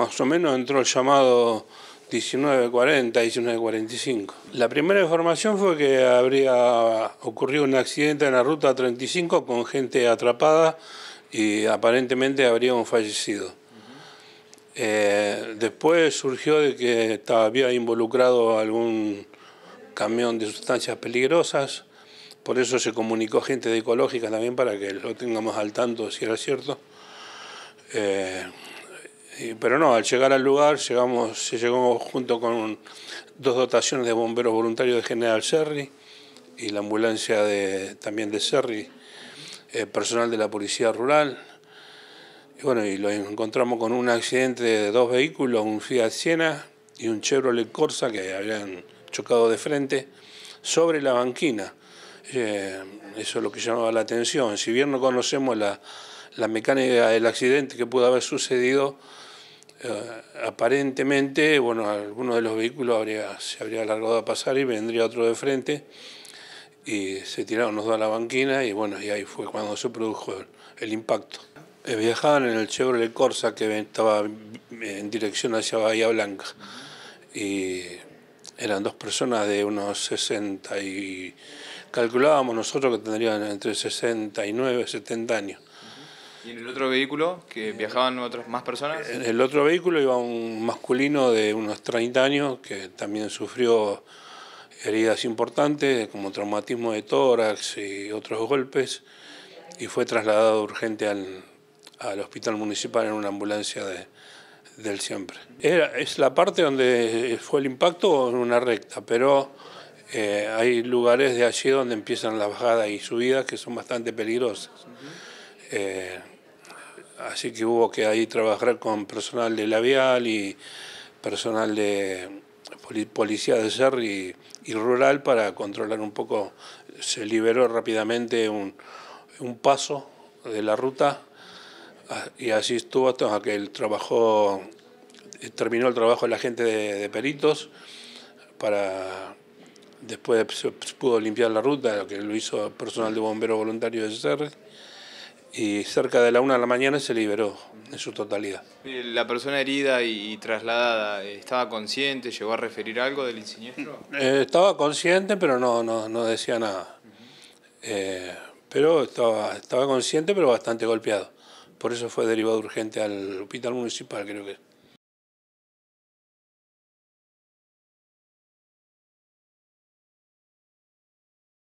más o menos entró el llamado 1940, 1945. La primera información fue que habría ocurrido un accidente en la ruta 35 con gente atrapada y aparentemente habría un fallecido. Eh, después surgió de que había involucrado algún camión de sustancias peligrosas, por eso se comunicó gente de ecológica también para que lo tengamos al tanto si era cierto. Eh, pero no, al llegar al lugar llegamos, se junto con dos dotaciones de bomberos voluntarios de General Serri y la ambulancia de, también de Serri, eh, personal de la Policía Rural. Y bueno, y lo encontramos con un accidente de dos vehículos, un Fiat Siena y un Chevrolet Corsa que habían chocado de frente sobre la banquina. Eh, eso es lo que llamaba la atención. Si bien no conocemos la, la mecánica del accidente que pudo haber sucedido, eh, aparentemente, bueno, alguno de los vehículos se habría alargado a pasar y vendría otro de frente y se tiraron los dos a la banquina y bueno, y ahí fue cuando se produjo el, impacto. Eh, viajaban en el Chevrolet Corsa que estaba en dirección hacia Bahía Blanca y eran dos personas de unos 60 y calculábamos nosotros que tendrían entre 69 y 70 años. ¿Y en el otro vehículo que eh, viajaban otras más personas? En el otro vehículo iba un masculino de unos 30 años que también sufrió heridas importantes como traumatismo de tórax y otros golpes y fue trasladado urgente al, al hospital municipal en una ambulancia de, del siempre. Era, es la parte donde fue el impacto en una recta, pero eh, hay lugares de allí donde empiezan las bajadas y subidas que son bastante peligrosas. Eh, así que hubo que ahí trabajar con personal de labial y personal de policía de ser y, rural para controlar un poco. Se liberó rápidamente un, un paso de la ruta ah, y así estuvo hasta que el trabajo, eh, terminó el trabajo de la gente de, peritos para después se pudo limpiar la ruta, lo que lo hizo personal de bomberos voluntarios de SER y cerca de la una de la mañana se liberó en su totalidad. Eh, ¿La persona herida y trasladada eh, estaba consciente? ¿Llegó a referir algo del siniestro? Eh, estaba consciente, pero no, no, no decía nada. pero estaba, estaba consciente, pero bastante golpeado. Por eso fue derivado urgente al hospital municipal, creo que